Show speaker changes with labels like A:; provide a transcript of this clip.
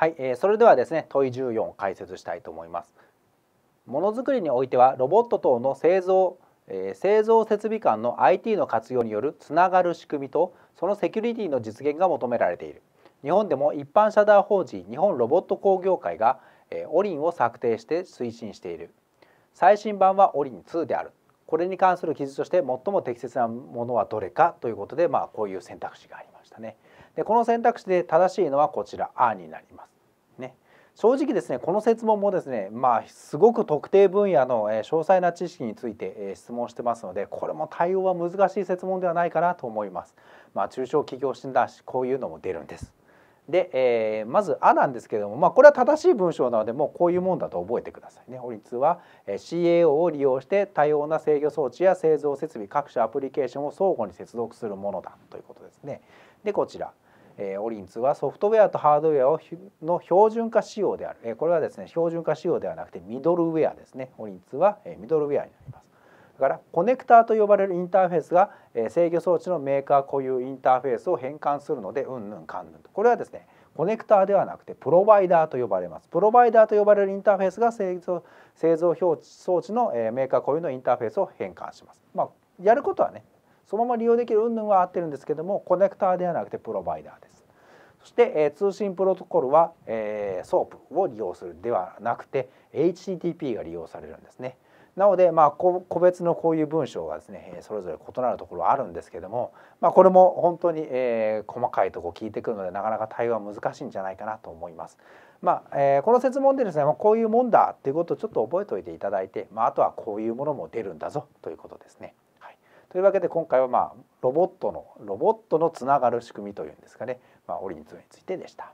A: はい、えー、それではですね問い14を解説したいと思います。ものづくりにおいてはロボット等の製造、えー、製造設備間の IT の活用によるつながる仕組みとそのセキュリティの実現が求められている。日本でも一般社団法人日本ロボット工業会が、えー、オリンを策定して推進している。最新版はオリン2である。これに関する記述として最も適切なものはどれかということで、まあ、こういう選択肢がありましたね。でこの選択肢で正しいのはこちら「あ」になります。ね、正直ですねこの設問もですね、まあ、すごく特定分野の詳細な知識について質問してますのでこれも対応は難しい設問ではないかなと思います。まあ、中小企業診断士こういうのも出るんです。で、えー、まず「あ」なんですけども、まあ、これは正しい文章なのでもうこういうもんだと覚えてくださいね。法律は CAO を利用して多様な制御装置や製造設備各種アプリケーションを相互に接続するものだということですね。でこちら。えオリンツはソフトウェアとハードウェアをの標準化仕様である、えこれはですね標準化仕様ではなくてミドルウェアですねオリンツは、えミドルウェアになりますからコネクターと呼ばれるインターフェースが制御装置のメーカー固有インターフェースを変換するのでうんぬんかんぬんとこれはですねコネクターではなくてプロバイダーと呼ばれますプロバイダーと呼ばれるインターフェースが製造製造表装置のメーカー固有のインターフェースを変換します。まあ、やることはねそのまま利用できるうんぬんは合ってるんですけどもコネクターではなくてプロバイダーです。そして、えー、通信プロトコルは、えー、プを利用するではなくて HTTP が利用されるんですね。なので、まあ、個別のこういう文章がですねそれぞれ異なるところはあるんですけども、まあ、これも本当に、えー、細かいとこ聞いてくるのでなかなか対話は難しいんじゃないかなと思います。まあえー、この説問でですね、まあ、こういうもんだっていうことをちょっと覚えておいていただいて、まあ、あとはこういうものも出るんだぞということですね。はい、というわけで今回は、まあ、ロボットのロボットのつながる仕組みというんですかね、まあ、オリについてでした。